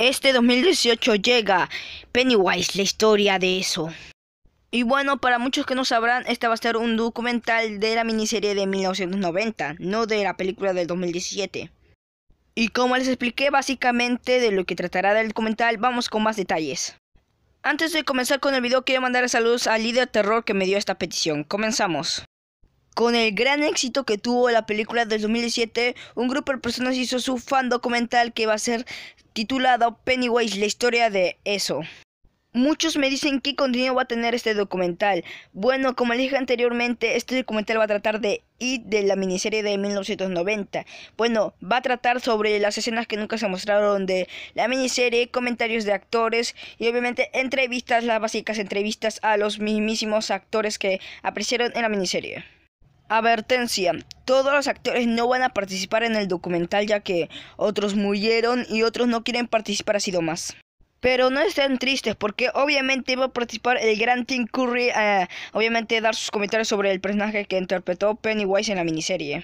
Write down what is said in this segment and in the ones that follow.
Este 2018 llega Pennywise, la historia de eso. Y bueno, para muchos que no sabrán, este va a ser un documental de la miniserie de 1990, no de la película del 2017. Y como les expliqué básicamente de lo que tratará del documental, vamos con más detalles. Antes de comenzar con el video quiero mandar saludos al líder terror que me dio esta petición. Comenzamos. Con el gran éxito que tuvo la película del 2007, un grupo de personas hizo su fan documental que va a ser titulado Pennywise, la historia de eso. Muchos me dicen qué contenido va a tener este documental. Bueno, como les dije anteriormente, este documental va a tratar de y de la miniserie de 1990. Bueno, va a tratar sobre las escenas que nunca se mostraron de la miniserie, comentarios de actores y obviamente entrevistas, las básicas entrevistas a los mismísimos actores que aparecieron en la miniserie. Advertencia. Todos los actores no van a participar en el documental ya que otros murieron y otros no quieren participar así más. Pero no estén tristes porque obviamente va a participar el gran Tim Curry, eh, obviamente dar sus comentarios sobre el personaje que interpretó Pennywise en la miniserie.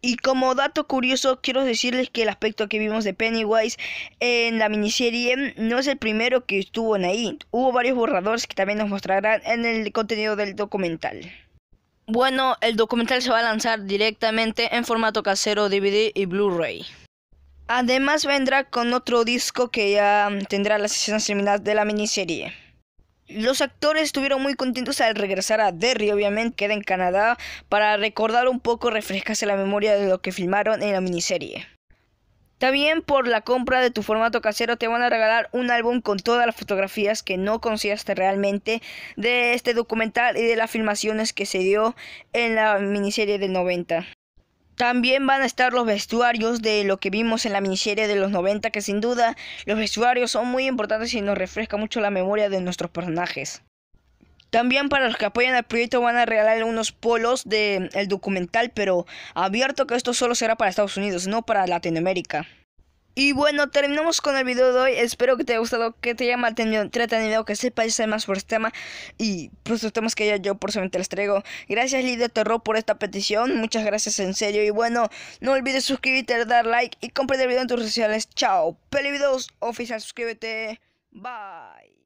Y como dato curioso, quiero decirles que el aspecto que vimos de Pennywise en la miniserie no es el primero que estuvo en ahí. Hubo varios borradores que también nos mostrarán en el contenido del documental. Bueno, el documental se va a lanzar directamente en formato casero, DVD y Blu-ray. Además vendrá con otro disco que ya mm, tendrá las escenas terminadas de la miniserie. Los actores estuvieron muy contentos al regresar a Derry, obviamente queda en Canadá, para recordar un poco, refrescarse la memoria de lo que filmaron en la miniserie. También por la compra de tu formato casero te van a regalar un álbum con todas las fotografías que no conocías realmente de este documental y de las filmaciones que se dio en la miniserie del 90. También van a estar los vestuarios de lo que vimos en la miniserie de los 90, que sin duda los vestuarios son muy importantes y nos refresca mucho la memoria de nuestros personajes. También para los que apoyan el proyecto van a regalar unos polos del documental, pero abierto que esto solo será para Estados Unidos, no para Latinoamérica. Y bueno, terminamos con el video de hoy. Espero que te haya gustado, que te haya mantenido entretenido, que sepas más por este tema y por estos temas que ya yo por suerte les traigo. Gracias, Lidia Terror, por esta petición. Muchas gracias, en serio. Y bueno, no olvides suscribirte, dar like y compartir el video en tus redes sociales. Chao, Pelivideos Oficial, suscríbete. Bye.